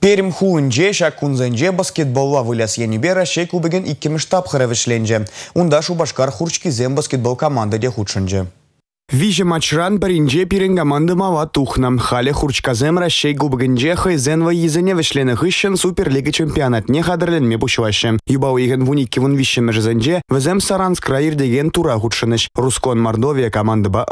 Перім хуынже, шакунзенже баскетболла вылас енибера шей кубеген иккеміш тапқыры шу Унда шубашкар зэм баскетбол команды де худшынже. Виже матчран паринже пирен команды мава тухна. Халі хурчказем рашей губгінже хай ва езене вішлені хыщен Суперлига чемпионатне хадырленме бұшывашы. Юбау еген вуникки вун вишемі жызенже, везем саранск краир деген тура худшенеш. Рускон Мордовия команды ба